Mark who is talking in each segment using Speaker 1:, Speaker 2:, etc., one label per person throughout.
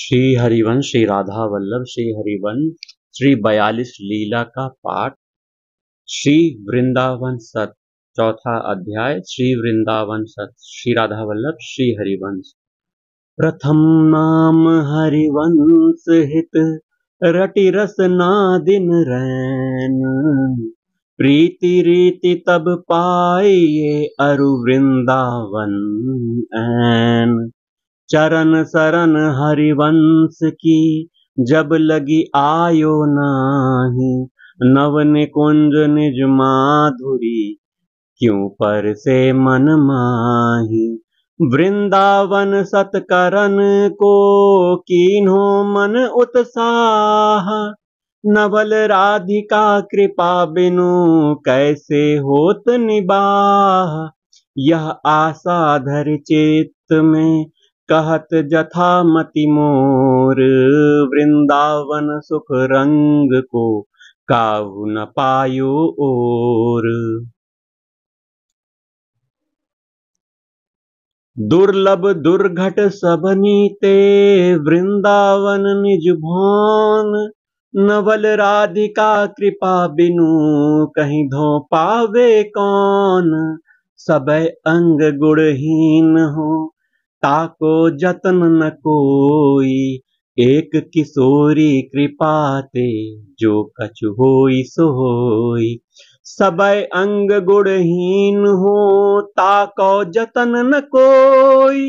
Speaker 1: श्री हरिवन श्री राधा वल्लभ श्री हरिवन श्री बयालीस लीला का पाठ श्री वृंदावन सत चौथा अध्याय श्री वृंदावन सत श्री राधा वल्लभ श्री हरिवंश प्रथम नाम हरिवंश हित रटि रस ना दिन रैन प्रीति रीति तब पाई ये अरु वृंदावन एन चरण शरण हरिवंश की जब लगी आयो नाही नव कुंज निज माधुरी क्यों पर से मन माही वृंदावन सतकरण को कीन्हो मन उत्साह नवल राधिका कृपा बिनु कैसे होत निबाह यह आशा धर चेत में कहत जथा मति मोर वृंदावन सुख रंग को काउ न पायो और दुर्लभ दुर्घट सबनी ते वृंदावन निज भान नवल राधिका कृपा बिनु कहीं धो पावे कौन सब अंग गुणहीन हो ताको जतन न कोई एक किशोरी कृपा ते जो कछु होई सो होई सबय अंग गुणहीन हो ताको जतन न कोई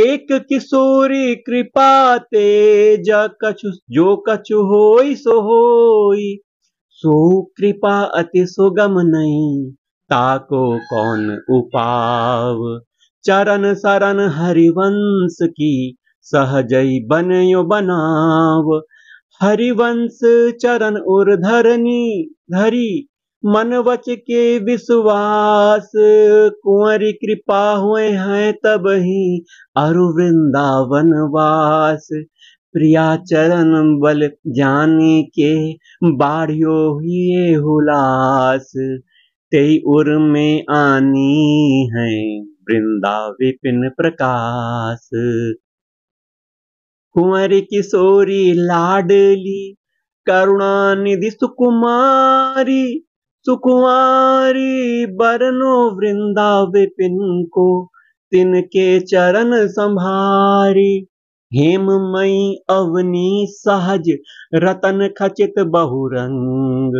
Speaker 1: एक किशोरी कृपा ते ज कछु जो कछु होई सो होई सो कृपा अति सुगम नहीं ताको कौन उपाव चरण शरण हरिवंश की सहज बनयो बनाव हरिवंश चरण उर धरी मन वच के विश्वास कुंवरी कृपा हुए हैं तब ही अरु वृंदावन वास प्रिया चरण बल जाने के बाढ़ियो हुए हुलास तेई उर में आनी है वृंदा विपिन प्रकाश कुंवरी किशोरी लाडली करुणानिधि सुकुमारी सुकुमारी बरनो वृंदा विपिन को तिनके चरण संभारी हेम मई अवनी सहज रतन खचित बहुरंग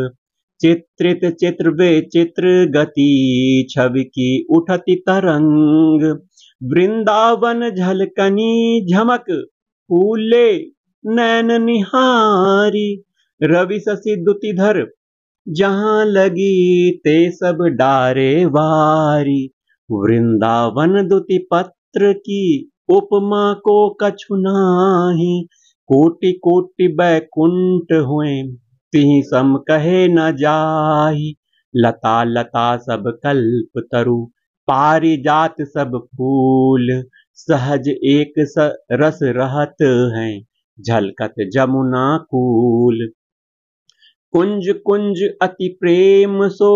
Speaker 1: चित्रित चित्र वे चित्र गति छवि की उठती तरंग वृंदावन झलकनी झमक फूले नैन निहारी रवि शशि दुतिधर जहां लगी ते सब डारे वारी वृंदावन दुति पत्र की उपमा को कछु नाही कोटि कोटि बैकुंठ हुए सिंह सम कहे न जाही लता लता सब कल्प तरु जात सब फूल सहज एक स, रस रहत है झलकत जमुना कूल कुंज कुंज अति प्रेम सो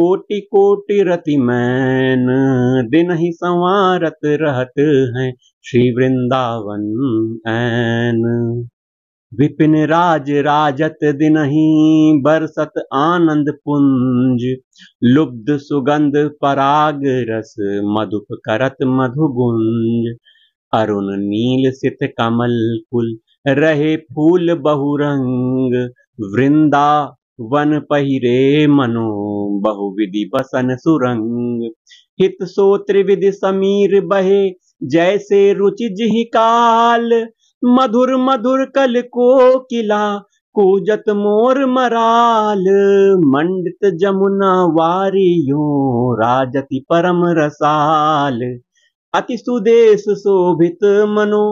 Speaker 1: कोटि कोटि रति मैन दिन ही संवारत रहत है श्री वृंदावन एन विपिन राज राजत दिनही बरसत आनंद पुंज लुब्ध सुगंध पराग रस मधुप करत मधुगुंज अरुण नील सित कमल कुल रहे फूल बहुरंग वृंदा वन पहिरे मनो बहुविधि बसन सुरंग हित सो त्रिविधि समीर बहे जैसे रुचि जिहि काल मधुर मधुर कल को किला कूजत मोर मराल मंडित जमुना वारियो राजति परम रसाल अति सुदेश शोभित मनो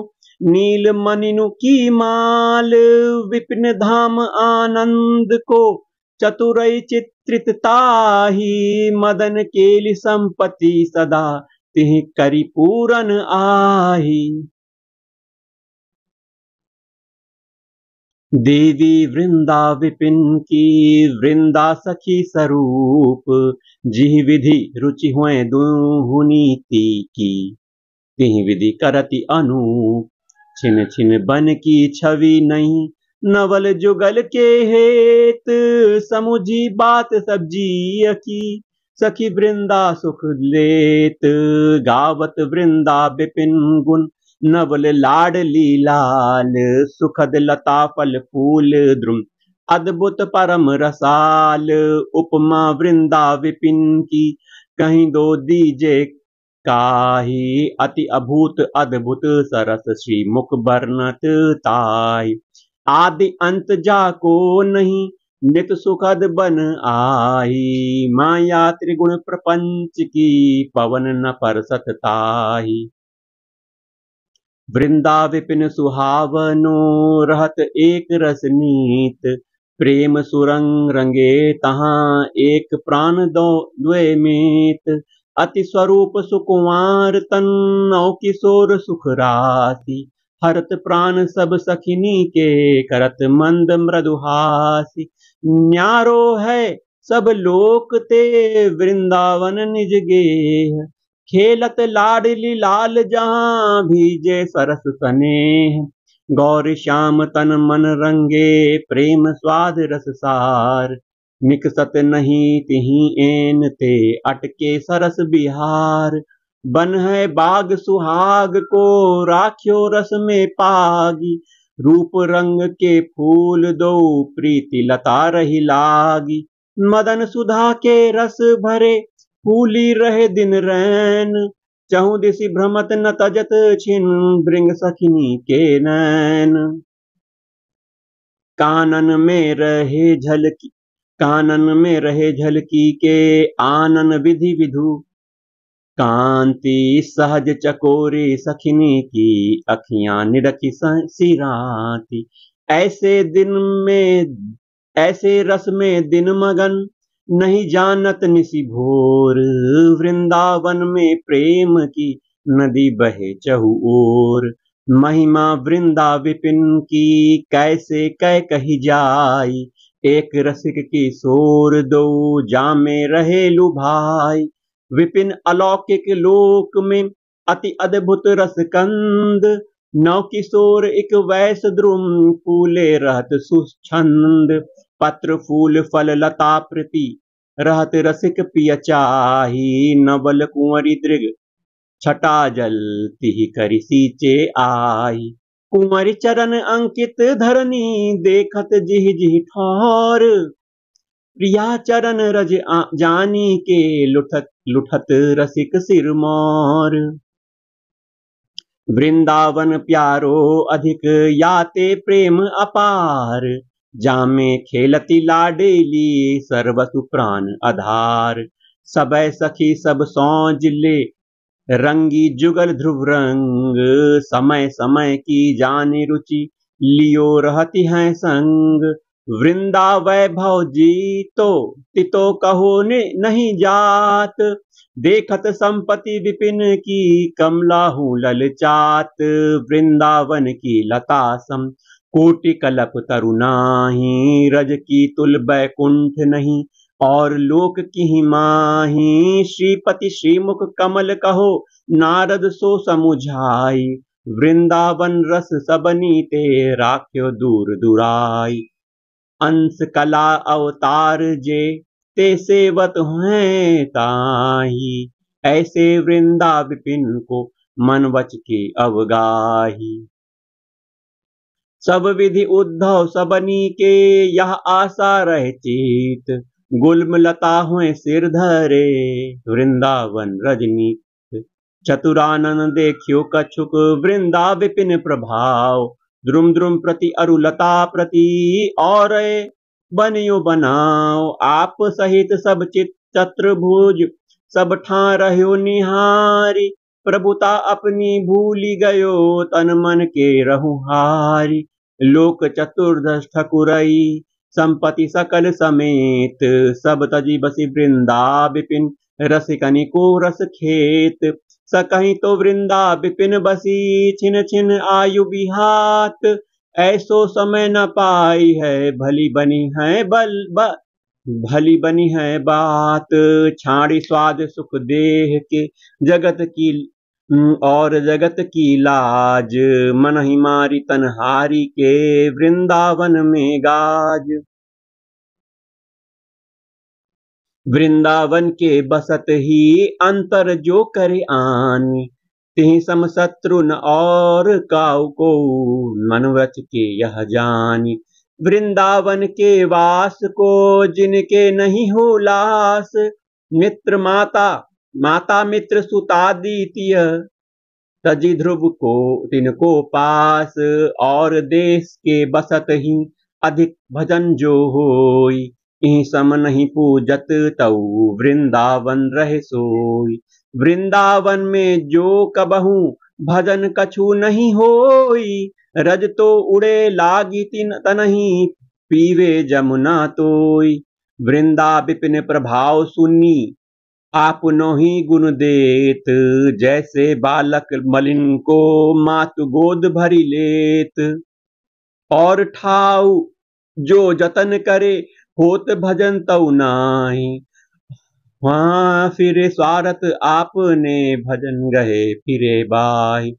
Speaker 1: नील मनिनु की माल विपिन धाम आनंद को चतुरई चित्रित ताही मदन केली संपत्ति सदा तिह करी पूरन आही देवी वृंदा विपिन की वृंदा सखी स्वरूप जी विधि रुचि हुए दुहुनी ती की तिह विधि करती अनूप छिन छिन बन की छवि नहीं नवल जुगल के हेत समुझी बात सब्जी की सखी वृंदा सुख लेत गावत वृंदा विपिन गुण नवल लाडली लाल सुखद लता फल फूल द्रुम अद्भुत परम रसाल उपमा वृंदा विपिन की कहीं दो दीजे काही अति अभूत अद्भुत सरस श्री मुख बरनत ताई आदि अंत जा को नहीं नित सुखद बन आई माया त्रिगुण प्रपंच की पवन न पर सतताही वृंदा विपिन सुहावनो रहत एक रसनीत प्रेम सुरंग रंगे तहा एक प्राण दो द्वेमित अति स्वरूप सुकुमार तन किशोर सुख राशि हरत प्राण सब सखिनी के करत मंद मृदुहासी न्यारो है सब लोक ते वृंदावन निज गेह खेलत लाडली लाल जहां भीजे सरस सने गौर श्याम तन मन रंगे प्रेम स्वाद रस सार निकसत नहीं तिही एन ते अटके सरस बिहार बन है बाग सुहाग को राख्यो रस में पागी रूप रंग के फूल दो प्रीति लता रही लागी मदन सुधा के रस भरे फूली रहे दिन रैन चाहू देसी भ्रमत न तजत छिन ब्रिंग सखिनी के नैन कानन में रहे झलकी कानन में रहे झलकी के आनन विधि विधु कांति सहज चकोरी सखिनी की अखियां निरखी सिराती ऐसे दिन में ऐसे रस में दिन मगन नहीं जानत निसी भोर वृंदावन में प्रेम की नदी बहे चहु ओर महिमा वृंदा विपिन की कैसे कै कही जाई एक रसिक की सोर दो में रहे लु भाई विपिन अलौकिक लोक में अति अद्भुत रसकंद नौ किशोर एक वैस द्रुम फूले रहत सुछंद पत्र फूल फल लता प्रति रहत रसिक पिय नवल कुंवरी दृग छटा जलती तिह करी आई कुंवरी चरण अंकित धरनी देखत जिह जिह ठोर प्रिया चरण रज जानी के लुठत लुठत रसिक सिर मोर वृंदावन प्यारो अधिक याते प्रेम अपार जामे खेलती लाडेली सर्व प्राण आधार सब सखी सब सौज ले रंगी जुगल ध्रुव रंग समय समय की जाने रुचि लियो रहती है संग वृंदा वैभव जी तो तितो कहो ने नहीं जात देखत संपत्ति विपिन की कमला हूँ ललचात वृंदावन की लता सम कोटि कलप तरुनाही रज की तुल बैकुंठ नहीं और लोक की माही श्रीपति श्रीमुख कमल कहो नारद सो समुझाई वृंदावन रस सबनी ते राख्यो दूर दुराई अंश कला अवतार जे ते सेवत हैं ताही ऐसे वृंदा विपिन को मन वच की अवगाही सब विधि उद्धव सबनी के यह आशा रह चीत गुलम लता हुए सिर धरे वृंदावन रजनी चतुरानन देखियो कछुक वृंदा विपिन प्रभाव द्रुम द्रुम प्रति अरुलता प्रति और बनियो बनाओ आप सहित सब चित चतुर्भुज सब ठा रहो निहारी प्रभुता अपनी भूली गयो तन मन के रहु हारी लोक चतुर्दश ठकुरई संपति सकल समेत सब तजी बसी वृंदा विपिन रसिकनि को रस खेत कहीं तो वृंदा बिपिन बसी छिन छिन आयु बिहात ऐसो समय न पाई है भली बनी है बल ब, भली बनी है बात छाड़ी स्वाद सुख देह के जगत की और जगत की लाज मन ही मारी तनहारी के वृंदावन में गाज वृंदावन के बसत ही अंतर जो करे आन तिहि सम और काउ को मनोरथ के यह जानी वृंदावन के वास को जिनके नहीं हो लास मित्र माता माता मित्र सुतादित्य तजी ध्रुव को तिनको पास और देश के बसत ही अधिक भजन जो हो सम नहीं पूजत तऊ वृंदावन रह सोई वृंदावन में जो कबहू भजन कछु नहीं होई रज तो उड़े लागी तिन तनही पीवे जमुना तोई वृंदा विपिन प्रभाव सुनी आप ही गुण देत जैसे बालक मलिन को मात गोद भरी लेत और ठाऊ जो जतन करे होत भजन तऊ नाई वहां फिरे स्वारत आपने भजन गहे फिरे बाई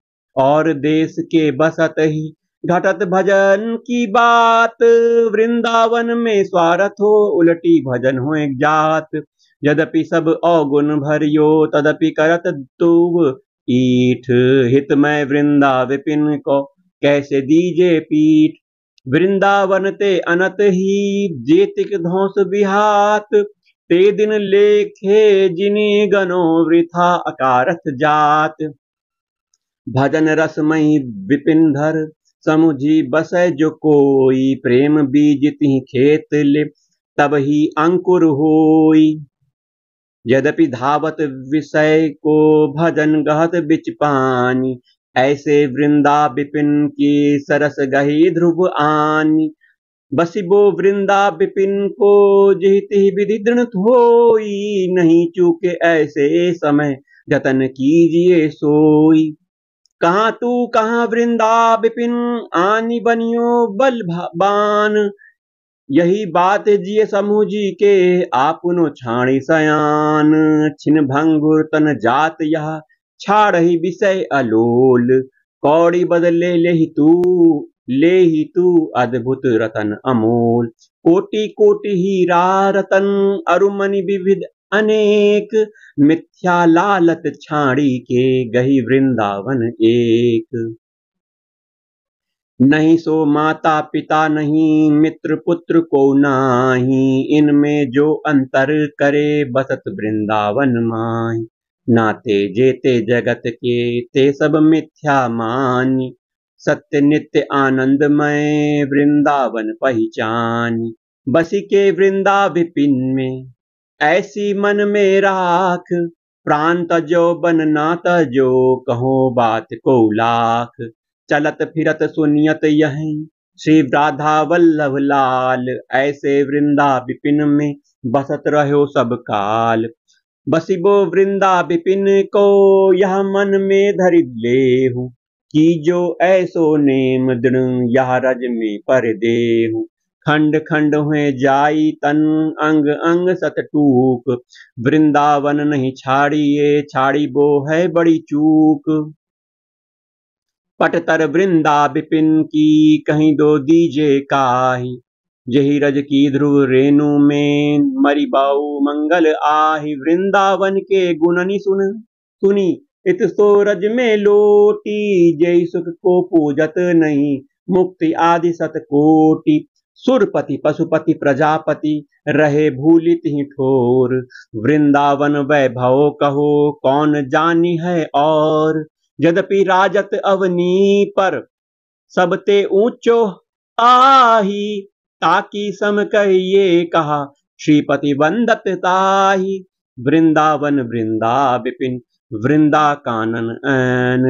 Speaker 1: और देश के बसत ही घटत भजन की बात वृंदावन में स्वारत हो उलटी भजन हो एक जात यद्यपि सब अवगुण भरियो तदपि करत दूव ईठ हित मैं वृंदा विपिन को कैसे दीजे पीठ वृंदावन ते अनत ही जेतिक धौस बिहात ते दिन लेखे जिनी गनो वृथा अकारत जात भजन रसमय विपिन धर समुझी बस जो कोई प्रेम बीजति खेत ले तब ही अंकुर होई यद्यपि धावत विषय को भजन गहत बिच पानी ऐसे वृंदा विपिन की सरस गही ध्रुव आनी बसिबो वृंदा विपिन को जीती विधि दृणत होई नहीं चूके ऐसे समय जतन कीजिए सोई कहाँ तू कहाँ वृंदा विपिन आनी बनियो बल बान यही बात जिये समूह जी के आपुनो छाणी सयान छिन भंगुर तन जात यह छाड़ही विषय अलोल कौड़ी बदले ले ही तू ले ही तू अद्भुत रतन अमोल कोटि कोटि हीरा रतन अरुमणि विविध अनेक मिथ्या लालत छाड़ी के गही वृंदावन एक नहीं सो माता पिता नहीं मित्र पुत्र को नाही इनमें जो अंतर करे बसत वृंदावन माय नाते जेते जगत के ते सब मिथ्या मानी सत्य नित्य आनंदमय वृंदावन पहचान बसी के वृंदा विपिन में ऐसी मन में राख प्रांत जो बन नाता जो कहो बात को लाख चलत फिरत सुनियत यही श्री राधा वल्लभ लाल ऐसे वृंदा विपिन में बसत रहो सब काल बसिबो वृंदा विपिन को यह मन में धर ले की जो ऐसो नेम दृण यह रज में पर देहु खंड खंड हुए जाई तन अंग अंग सत टूक वृंदावन नहीं छाड़िए छाड़ी बो है बड़ी चूक पटतर वृंदा बिपिन की कहीं दो दीजे काही जही रज की ध्रुव रेणु में बाऊ मंगल आहि वृंदावन के गुणनी सुन सुनी इत सो रज में लोटी जय सुख को पूजत नहीं मुक्ति आदि सत कोटि सुरपति पशुपति प्रजापति रहे भूलित ही ठोर वृंदावन वैभव कहो कौन जानी है और यद्यपि राजत अवनी पर सबते ऊंचो आही ताकि सम कहिए कहा श्रीपति वंदत ताही वृंदावन वृंदा विपिन वृंदा कानन एन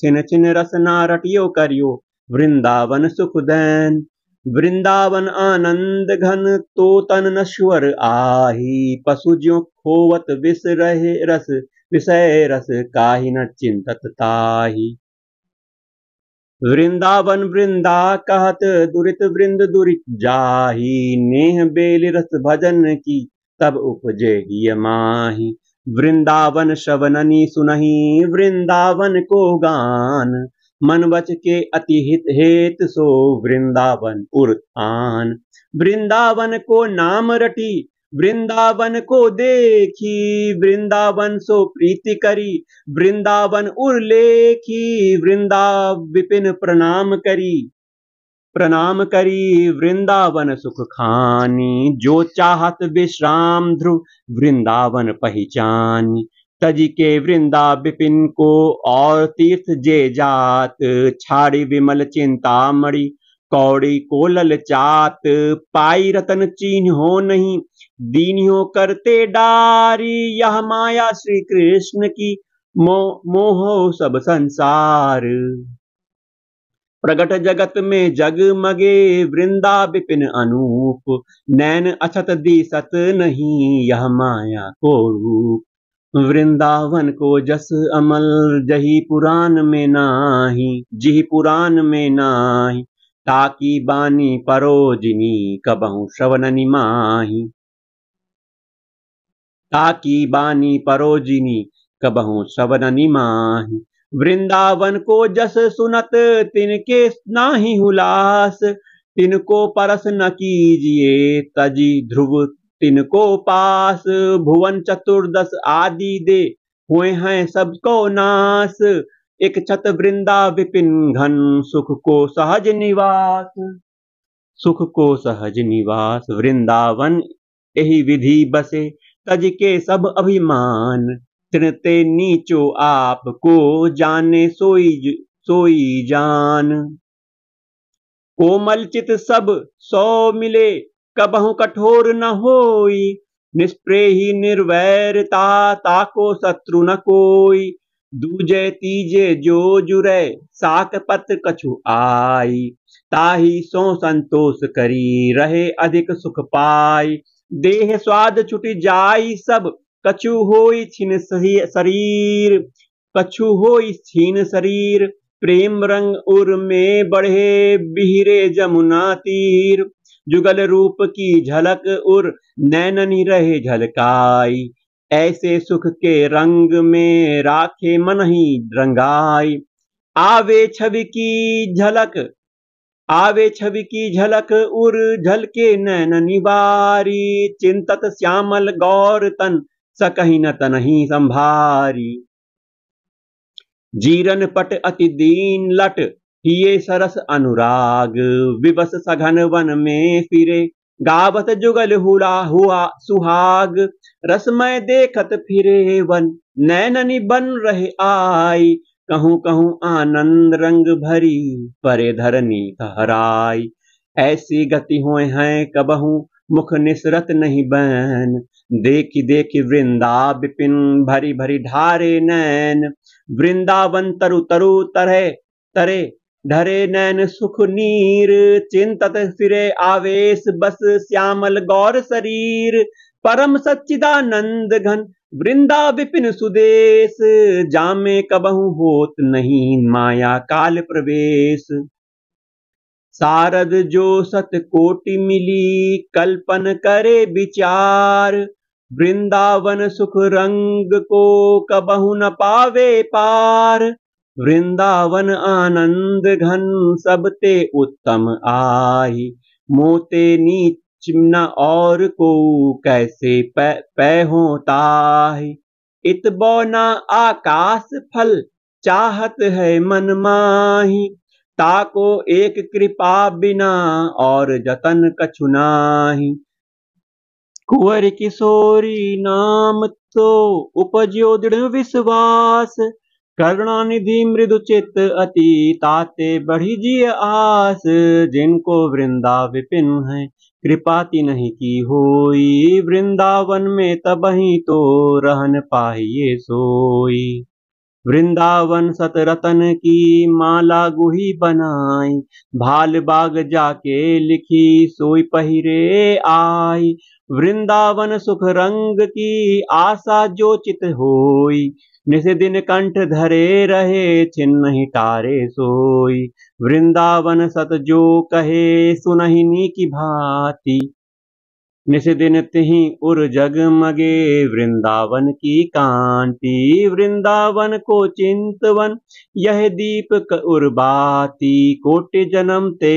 Speaker 1: छिन छिन रसना रटियो करियो वृंदावन सुखदैन वृंदावन आनंद घन तो तन नश्वर आही पशु ज्यो खोवत विष रहे रस विषय रस काही न चिंतत ताही वृंदावन वृंदा कहत दुरित वृंद दुरित जाही नेह बेल रस भजन की तब उपजे ही माही वृंदावन शवननी सुनही वृंदावन को गान मन वच के अतिहित हेत सो वृंदावन उर आन वृंदावन को नाम रटी वृंदावन को देखी वृंदावन सो प्रीति करी वृंदावन उर लेखी वृंदा विपिन प्रणाम करी प्रणाम करी वृंदावन सुख खानी जो चाहत विश्राम ध्रुव वृंदावन पहचानी तज के वृंदा विपिन को और तीर्थ जे जात छाड़ी विमल चिंता चिंतामणि कौड़ी को चात पाई रतन चीन हो नहीं दीनियों करते डारी यह माया श्री कृष्ण की मो, मोहो सब संसार प्रगट जगत में जग मगे वृंदा विपिन अनूप नैन अछत दी सत नहीं यह माया को रूप वृंदावन को जस अमल जही पुराण में नाही जिही पुराण में नाही ताकि बानी परोजनी कबहू श्रवण निमाही ताकि बानी परोजनी कबहू श्रवण निमाही वृंदावन को जस सुनत तिनके नाही हुलास तिनको परस न कीजिए तजी ध्रुव तिनको पास भुवन चतुर्दश आदि दे हुए हैं सबको नाश एक छत वृंदा विपिन घन सुख को सहज निवास सुख को सहज निवास वृंदावन यही विधि बसे तज के सब अभिमान तृणते नीचो आपको जाने सोई सोई जान कोमल चित सब सौ मिले कबहु कठोर न होई निष्प्रेही निर्वैरता ताको शत्रु न कोई दूजे तीजे जो जुरे साक पत्र कछु आई ताही सो संतोष करी रहे अधिक सुख पाई देह स्वाद छुटी जाई सब कछु होई छिन शरीर कछु होई छिन शरीर प्रेम रंग उर में बढ़े बिहरे जमुना तीर जुगल रूप की झलक उर नैननी रहे झलकाई ऐसे सुख के रंग में राखे मन ही रंगाई आवे छवि की झलक आवे छवि की झलक उर झलके नैन निवारी चिंतत श्यामल गौर तन सकही न तनहीं संभारी जीरन पट अति दीन लट ये सरस अनुराग विवस सघन वन में फिरे गावत जुगल हुला हुआ सुहाग रसमय देखत फिरे वन नैननी बन रहे आई कहूं कहूं आनंद रंग भरी परे धरनी कहराई ऐसी गति हो हैं कबहू मुख निसरत नहीं बन देखी देखी वृंदा बिपिन भरी भरी ढारे नैन वृंदावन तरु तरु तरह तरे ढरे नैन सुख नीर चिंतत सिरे आवेश बस श्यामल गौर शरीर परम सच्चिदानंद घन वृंदा विपिन सुदेश जामे कबहु होत नहीं माया काल प्रवेश सारद जो सत कोटि मिली कल्पन करे विचार वृंदावन सुख रंग को कबहु न पावे पार वृंदावन आनंद घन सबते उत्तम आई मोते नीच न और को कैसे पै, होता है इतबो आकाश फल चाहत है मन माही ताको एक कृपा बिना और जतन कछुनाही कुर किशोरी नाम तो उपजो दृढ़ विश्वास करुणानिधि मृदु चित अति ताते बढ़ी जी आस जिनको वृंदा विपिन है कृपा नहीं की होई वृंदावन में तब ही तो रहन पाइये सोई वृंदावन सतरतन की माला गुही बनाई भाल बाग जाके लिखी सोई पहिरे आई वृंदावन सुख रंग की आशा जो चित होई निश दिन कंठ धरे रहे छिन्न ही टारे सोई वृंदावन सत जो कहे सुनहिनी की भांति निश दिन तिहि उर मगे वृंदावन की कांति वृंदावन को चिंतवन यह दीप बाती कोटि जन्म ते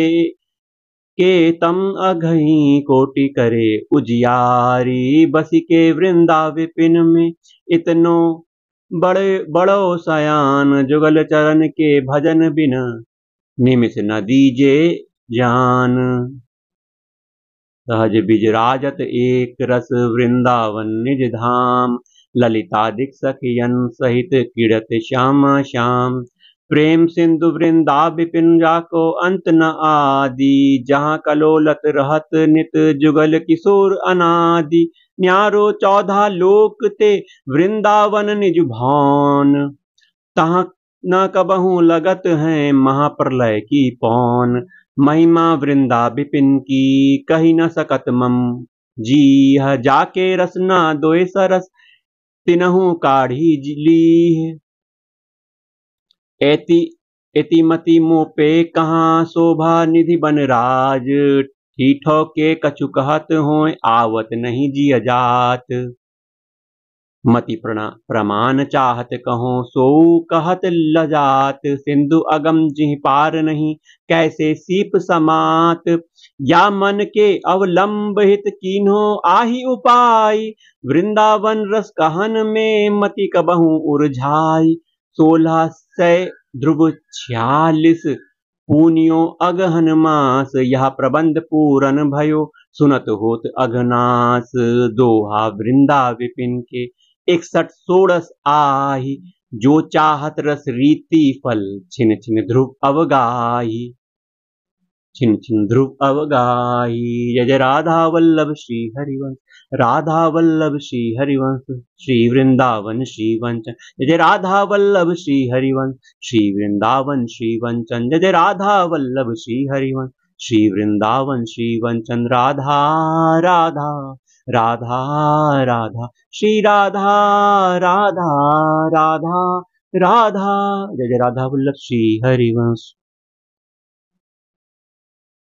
Speaker 1: के तम अघही कोटि करे उजियारी बसी के वृंदा विपिन में इतनो बड़े बड़ो सयान जुगल चरण के भजन बिन निमित न दीजे जान सहज बिज राजत एक रस वृंदावन निज धाम दिख सखियन सहित किड़त श्याम श्याम प्रेम सिंधु वृंदा विपिन जाको अंत न आदि जहाँ कलोलत रहत नित जुगल किशोर अनादि न्यारो चौधा लोक ते वृंदावन निज भान तहा न कबहू लगत है महाप्रलय की पौन महिमा वृंदा बिपिन की कही न सकत मम जी ह जाके रसना दो सरस तिनहू काढ़ी जिली एति इतिमति मुँह पे कहा शोभा निधि बन राज ठीठो के कछु कहत हो आवत नहीं जी अजात मति प्रमाण चाहत कहो सो कहत लजात सिंधु अगम जिह पार नहीं कैसे सीप समात या मन के अवलंब हित कीन्हो आही उपाय वृंदावन रस कहन में मति कबहू उर्झाई सोलह सै ध्रुव छियालीस पुनियो अगहन मास यह प्रबंध पूरन भयो सुनत होत अघनास दोहा वृंदा विपिन के इकसठ सोड़स आही जो चाहत रस रीति फल छिन छिन ध्रुव अवगाही छिन छिन ध्रुव अवगाई जय जय राधा वल्लभ श्री हरिवंश राधा वल्लभ श्री हरिवंश श्री वृंदावन श्री वंचन जय जय राधा वल्लभ श्री हरिवंश श्री वृंदावन श्री वंचन जय जय राधा वल्लभ श्री हरिवंश श्री वृंदावन श्री वंचन राधा राधा राधा राधा श्री राधा राधा राधा राधा जय जय राधा वल्लभ श्री हरिवंश